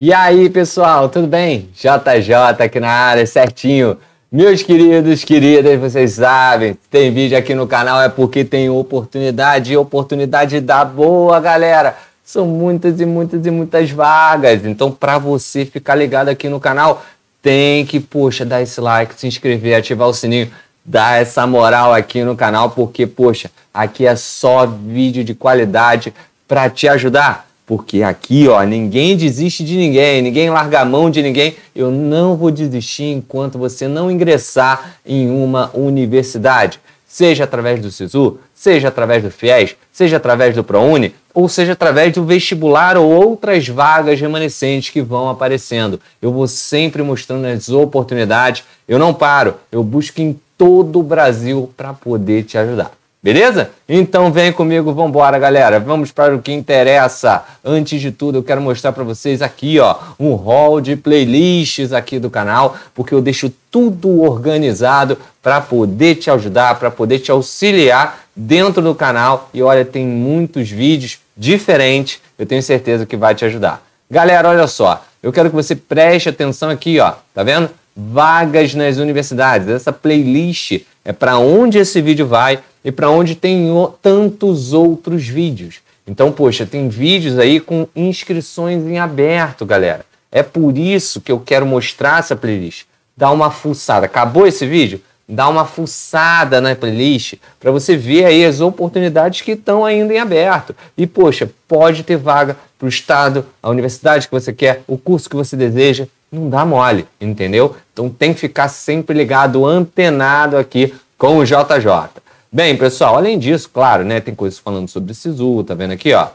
E aí, pessoal, tudo bem? JJ aqui na área, certinho. Meus queridos, queridas, vocês sabem, tem vídeo aqui no canal é porque tem oportunidade, oportunidade da boa, galera. São muitas e muitas e muitas vagas. Então, para você ficar ligado aqui no canal, tem que, poxa, dar esse like, se inscrever, ativar o sininho, dar essa moral aqui no canal, porque, poxa, aqui é só vídeo de qualidade para te ajudar porque aqui, ó, ninguém desiste de ninguém, ninguém larga a mão de ninguém. Eu não vou desistir enquanto você não ingressar em uma universidade, seja através do SISU, seja através do FIES, seja através do ProUni, ou seja através do vestibular ou outras vagas remanescentes que vão aparecendo. Eu vou sempre mostrando as oportunidades, eu não paro, eu busco em todo o Brasil para poder te ajudar. Beleza? Então vem comigo, vambora, galera. Vamos para o que interessa. Antes de tudo, eu quero mostrar para vocês aqui, ó, um hall de playlists aqui do canal, porque eu deixo tudo organizado para poder te ajudar, para poder te auxiliar dentro do canal. E olha, tem muitos vídeos diferentes. Eu tenho certeza que vai te ajudar. Galera, olha só. Eu quero que você preste atenção aqui, ó. Tá vendo? Vagas nas universidades. Essa playlist é para onde esse vídeo vai e para onde tem tantos outros vídeos. Então, poxa, tem vídeos aí com inscrições em aberto, galera. É por isso que eu quero mostrar essa playlist. Dá uma fuçada. Acabou esse vídeo? Dá uma fuçada na playlist para você ver aí as oportunidades que estão ainda em aberto. E, poxa, pode ter vaga para o estado, a universidade que você quer, o curso que você deseja. Não dá mole, entendeu? Então tem que ficar sempre ligado, antenado aqui com o JJ. Bem, pessoal, além disso, claro, né, tem coisas falando sobre SISU, tá vendo aqui, ó?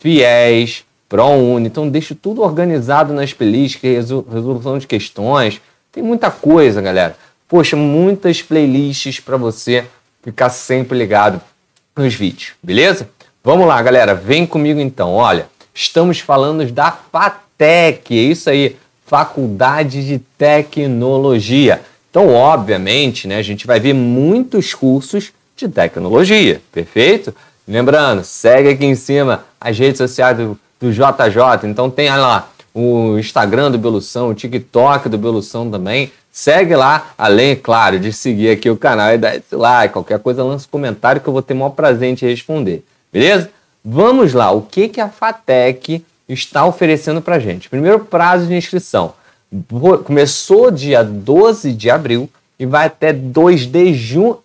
FIES, ProUni, então deixo tudo organizado nas playlists, é resolução de questões, tem muita coisa, galera. Poxa, muitas playlists para você ficar sempre ligado nos vídeos, beleza? Vamos lá, galera, vem comigo então. Olha, estamos falando da FATEC, é isso aí, Faculdade de Tecnologia. Então, obviamente, né, a gente vai ver muitos cursos de tecnologia, perfeito? Lembrando, segue aqui em cima as redes sociais do, do JJ. Então tem lá o Instagram do Belução, o TikTok do Belução também. Segue lá, além, claro, de seguir aqui o canal e dar esse like. Qualquer coisa, lança um comentário que eu vou ter o maior prazer em te responder. Beleza? Vamos lá, o que, que a FATEC está oferecendo para gente? Primeiro prazo de inscrição. Começou dia 12 de abril e vai até 2 de junho.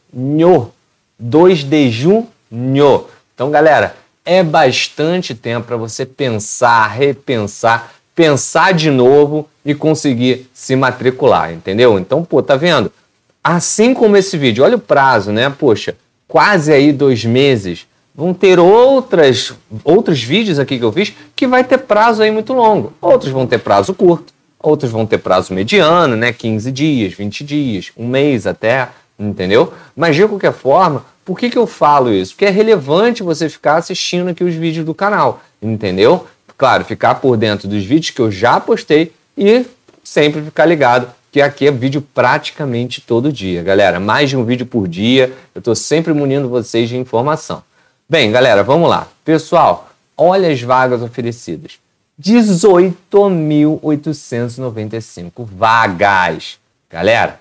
2 de junho. Então, galera, é bastante tempo para você pensar, repensar, pensar de novo e conseguir se matricular, entendeu? Então, pô, tá vendo? Assim como esse vídeo, olha o prazo, né? Poxa, quase aí dois meses. Vão ter outras, outros vídeos aqui que eu fiz que vai ter prazo aí muito longo. Outros vão ter prazo curto, outros vão ter prazo mediano, né? 15 dias, 20 dias, um mês até entendeu? Mas de qualquer forma, por que, que eu falo isso? Porque é relevante você ficar assistindo aqui os vídeos do canal, entendeu? Claro, ficar por dentro dos vídeos que eu já postei e sempre ficar ligado que aqui é vídeo praticamente todo dia, galera. Mais de um vídeo por dia. Eu estou sempre munindo vocês de informação. Bem, galera, vamos lá. Pessoal, olha as vagas oferecidas. 18.895 vagas. Galera,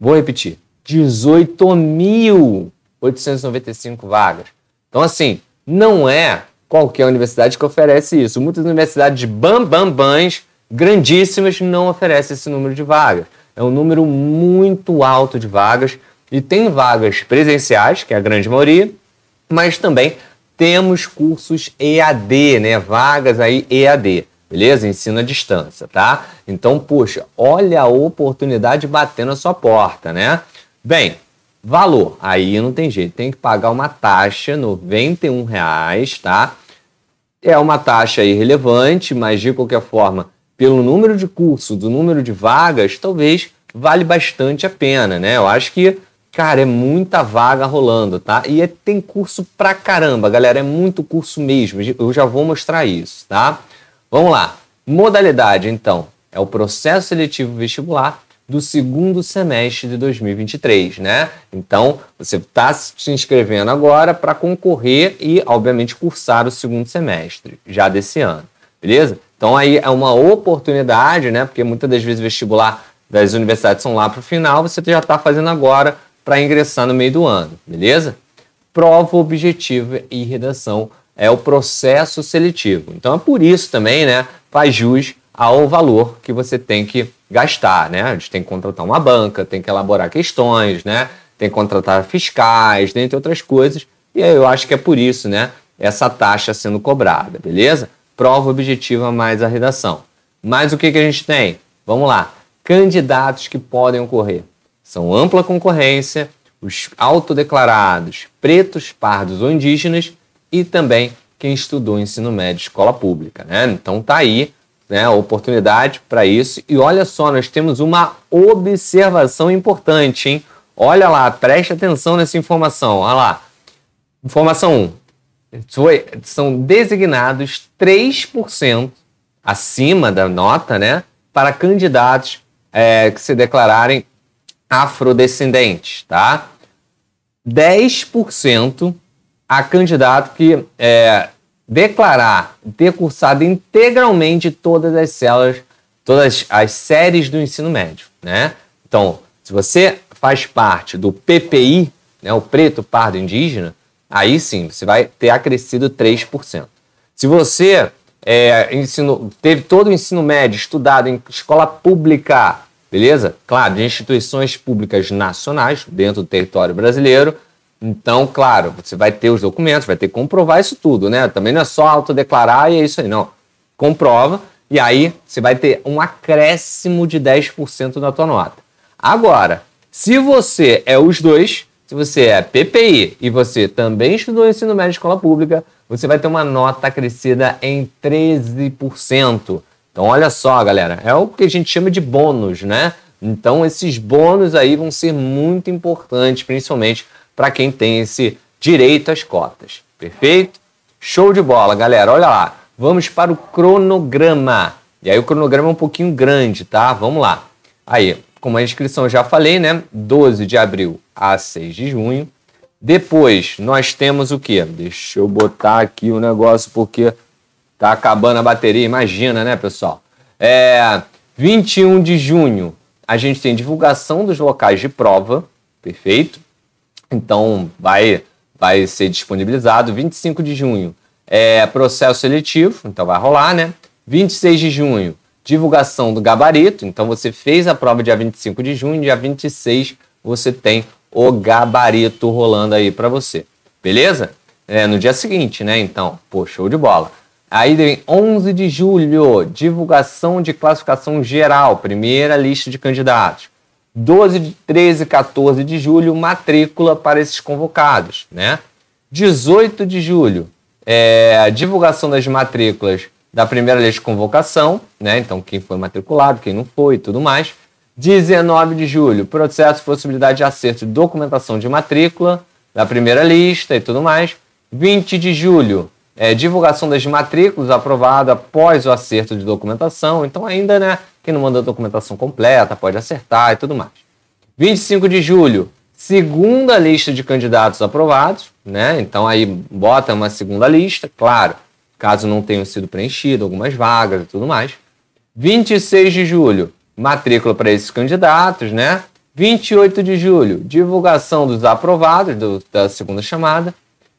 vou repetir. 18.895 vagas. Então, assim, não é qualquer universidade que oferece isso. Muitas universidades bambambãs, grandíssimas, não oferecem esse número de vagas. É um número muito alto de vagas e tem vagas presenciais, que é a grande maioria, mas também temos cursos EAD, né? Vagas aí EAD, beleza? Ensino à distância, tá? Então, poxa, olha a oportunidade batendo a sua porta, né? Bem, valor. Aí não tem jeito, tem que pagar uma taxa, R$ reais, tá? É uma taxa irrelevante, mas de qualquer forma, pelo número de curso, do número de vagas, talvez vale bastante a pena, né? Eu acho que, cara, é muita vaga rolando, tá? E é, tem curso pra caramba, galera, é muito curso mesmo. Eu já vou mostrar isso, tá? Vamos lá. Modalidade, então, é o processo seletivo vestibular do segundo semestre de 2023, né? Então, você está se inscrevendo agora para concorrer e, obviamente, cursar o segundo semestre já desse ano, beleza? Então, aí é uma oportunidade, né? Porque muitas das vezes vestibular das universidades são lá para o final, você já está fazendo agora para ingressar no meio do ano, beleza? Prova objetiva e redação é o processo seletivo. Então, é por isso também, né? Faz jus ao valor que você tem que gastar, né? A gente tem que contratar uma banca, tem que elaborar questões, né? Tem que contratar fiscais, dentre outras coisas. E eu acho que é por isso, né? Essa taxa sendo cobrada, beleza? Prova objetiva mais a redação. Mas o que, que a gente tem? Vamos lá. Candidatos que podem ocorrer. São ampla concorrência, os autodeclarados pretos, pardos ou indígenas e também quem estudou ensino médio escola pública, né? Então tá aí né, oportunidade para isso. E olha só, nós temos uma observação importante, hein? Olha lá, preste atenção nessa informação. Olha lá. Informação 1. são designados 3% acima da nota, né? Para candidatos é, que se declararem afrodescendentes, tá? 10% a candidato que é, declarar ter cursado integralmente todas as células, todas as séries do ensino médio, né? Então, se você faz parte do PPI, né, o preto, pardo, indígena, aí sim, você vai ter acrescido 3%. Se você é, ensino, teve todo o ensino médio estudado em escola pública, beleza? Claro, de instituições públicas nacionais, dentro do território brasileiro, então, claro, você vai ter os documentos, vai ter que comprovar isso tudo, né? Também não é só autodeclarar e é isso aí, não. Comprova e aí você vai ter um acréscimo de 10% da tua nota. Agora, se você é os dois, se você é PPI e você também estudou ensino médio em escola pública, você vai ter uma nota crescida em 13%. Então, olha só, galera, é o que a gente chama de bônus, né? Então, esses bônus aí vão ser muito importantes, principalmente para quem tem esse direito às cotas. Perfeito? Show de bola, galera. Olha lá. Vamos para o cronograma. E aí o cronograma é um pouquinho grande, tá? Vamos lá. Aí, como a inscrição já falei, né? 12 de abril a 6 de junho. Depois, nós temos o quê? Deixa eu botar aqui o negócio porque tá acabando a bateria, imagina, né, pessoal? É, 21 de junho, a gente tem divulgação dos locais de prova, perfeito? Então, vai, vai ser disponibilizado 25 de junho. É processo seletivo, então vai rolar, né? 26 de junho, divulgação do gabarito. Então, você fez a prova dia 25 de junho, dia 26 você tem o gabarito rolando aí para você. Beleza? É, no dia seguinte, né? Então, pô, show de bola. Aí vem 11 de julho, divulgação de classificação geral, primeira lista de candidatos. 12, 13, 14 de julho, matrícula para esses convocados, né? 18 de julho, é, a divulgação das matrículas da primeira lei de convocação, né? Então, quem foi matriculado, quem não foi e tudo mais. 19 de julho, processo, possibilidade de acerto de documentação de matrícula da primeira lista e tudo mais. 20 de julho, é, divulgação das matrículas aprovada após o acerto de documentação. Então, ainda, né, quem não mandou a documentação completa pode acertar e tudo mais. 25 de julho, segunda lista de candidatos aprovados, né? Então, aí bota uma segunda lista, claro, caso não tenham sido preenchido algumas vagas e tudo mais. 26 de julho, matrícula para esses candidatos, né? 28 de julho, divulgação dos aprovados do, da segunda chamada.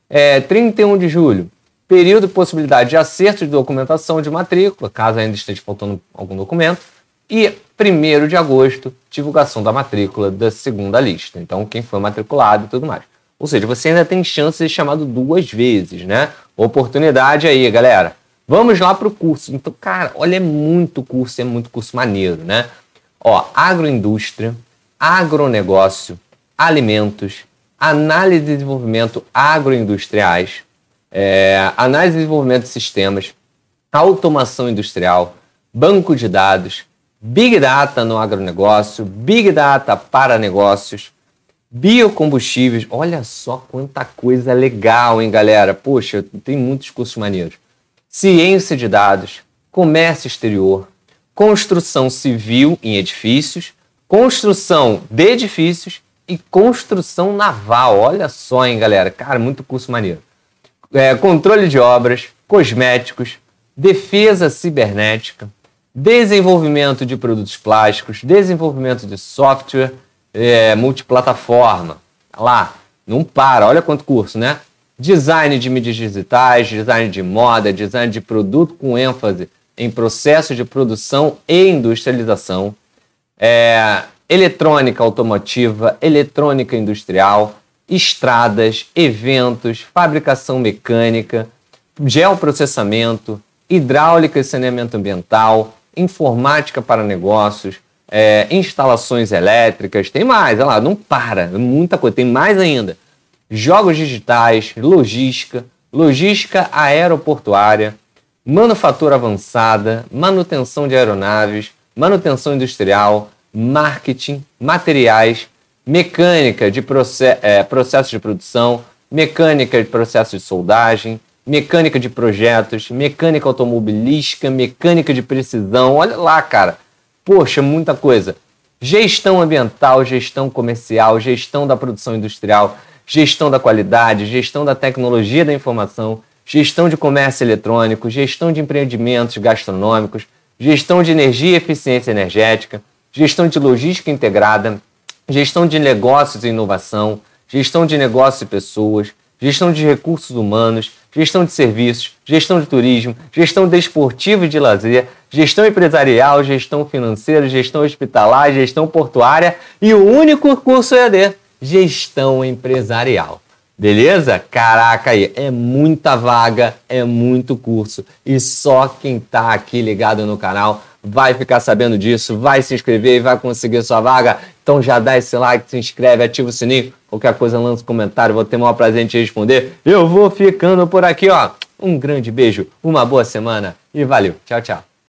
É, 31 de julho, período de possibilidade de acerto de documentação de matrícula, caso ainda esteja faltando algum documento, e 1 de agosto, divulgação da matrícula da segunda lista. Então, quem foi matriculado e tudo mais. Ou seja, você ainda tem chance de ser chamado duas vezes, né? Oportunidade aí, galera. Vamos lá para o curso. Então, cara, olha, é muito curso, é muito curso maneiro, né? Ó, agroindústria, agronegócio, alimentos, análise de desenvolvimento agroindustriais, é, análise e desenvolvimento de sistemas, automação industrial, banco de dados, Big Data no agronegócio, Big Data para negócios, biocombustíveis. Olha só quanta coisa legal, hein, galera? Poxa, tem muitos cursos maneiros. Ciência de dados, comércio exterior, construção civil em edifícios, construção de edifícios e construção naval. Olha só, hein, galera? Cara, muito curso maneiro é, controle de obras, cosméticos, defesa cibernética, desenvolvimento de produtos plásticos, desenvolvimento de software é, multiplataforma. Tá lá, não para, olha quanto curso, né? Design de mídias digitais, design de moda, design de produto com ênfase em processo de produção e industrialização, é, eletrônica automotiva, eletrônica industrial, estradas, eventos, fabricação mecânica, geoprocessamento, hidráulica e saneamento ambiental, informática para negócios, é, instalações elétricas, tem mais, olha lá, não para, é muita coisa, tem mais ainda. Jogos digitais, logística, logística aeroportuária, manufatura avançada, manutenção de aeronaves, manutenção industrial, marketing, materiais, mecânica de proce é, processo de produção, mecânica de processo de soldagem, mecânica de projetos, mecânica automobilística, mecânica de precisão. Olha lá, cara. Poxa, muita coisa. Gestão ambiental, gestão comercial, gestão da produção industrial, gestão da qualidade, gestão da tecnologia da informação, gestão de comércio eletrônico, gestão de empreendimentos gastronômicos, gestão de energia e eficiência energética, gestão de logística integrada, gestão de negócios e inovação, gestão de negócios e pessoas, gestão de recursos humanos, gestão de serviços, gestão de turismo, gestão desportiva de e de lazer, gestão empresarial, gestão financeira, gestão hospitalar, gestão portuária e o único curso EAD, gestão empresarial. Beleza? Caraca aí, é muita vaga, é muito curso e só quem tá aqui ligado no canal vai ficar sabendo disso, vai se inscrever e vai conseguir sua vaga. Então já dá esse like, se inscreve, ativa o sininho, qualquer coisa lança um comentário, vou ter o maior prazer em te responder. Eu vou ficando por aqui, ó. Um grande beijo, uma boa semana e valeu. Tchau, tchau.